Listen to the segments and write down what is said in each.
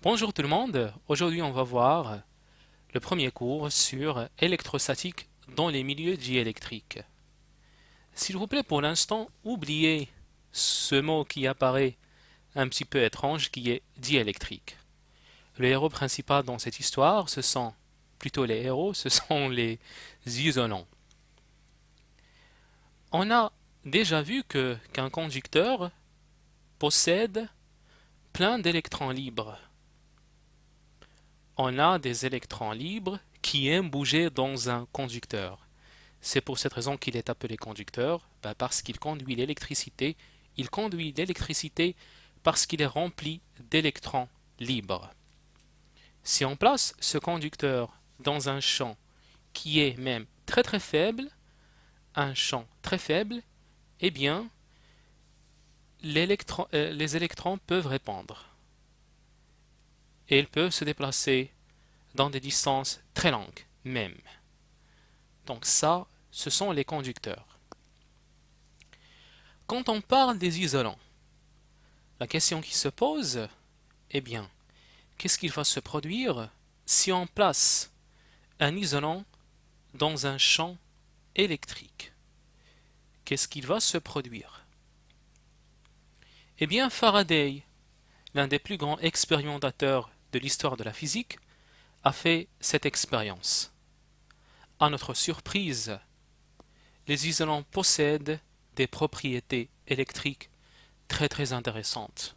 Bonjour tout le monde, aujourd'hui on va voir le premier cours sur électrostatique dans les milieux diélectriques. S'il vous plaît pour l'instant, oubliez ce mot qui apparaît un petit peu étrange qui est diélectrique. Le héros principal dans cette histoire, ce sont plutôt les héros, ce sont les isolants. On a déjà vu que qu'un conducteur possède plein d'électrons libres on a des électrons libres qui aiment bouger dans un conducteur. C'est pour cette raison qu'il est appelé conducteur, bah, parce qu'il conduit l'électricité. Il conduit l'électricité parce qu'il est rempli d'électrons libres. Si on place ce conducteur dans un champ qui est même très très faible, un champ très faible, eh bien, euh, les électrons peuvent répandre et elle peut se déplacer dans des distances très longues même. Donc ça, ce sont les conducteurs. Quand on parle des isolants, la question qui se pose, eh bien, qu'est-ce qu'il va se produire si on place un isolant dans un champ électrique Qu'est-ce qu'il va se produire Eh bien, Faraday, l'un des plus grands expérimentateurs de l'histoire de la physique a fait cette expérience. À notre surprise, les isolants possèdent des propriétés électriques très très intéressantes.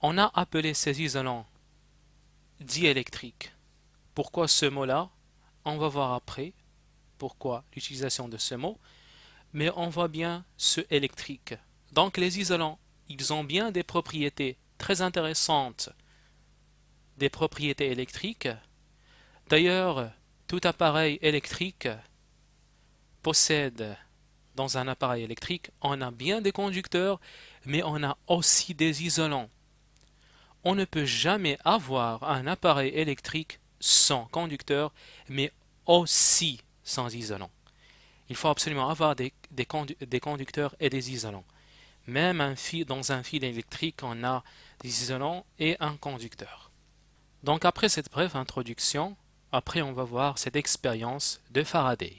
On a appelé ces isolants diélectriques. Pourquoi ce mot-là On va voir après pourquoi l'utilisation de ce mot, mais on voit bien ce électrique. Donc les isolants, ils ont bien des propriétés très intéressante des propriétés électriques. D'ailleurs, tout appareil électrique possède dans un appareil électrique, on a bien des conducteurs, mais on a aussi des isolants. On ne peut jamais avoir un appareil électrique sans conducteur, mais aussi sans isolant. Il faut absolument avoir des, des conducteurs et des isolants. Même un fil, dans un fil électrique, on a des isolants et un conducteur. Donc après cette brève introduction, après on va voir cette expérience de Faraday.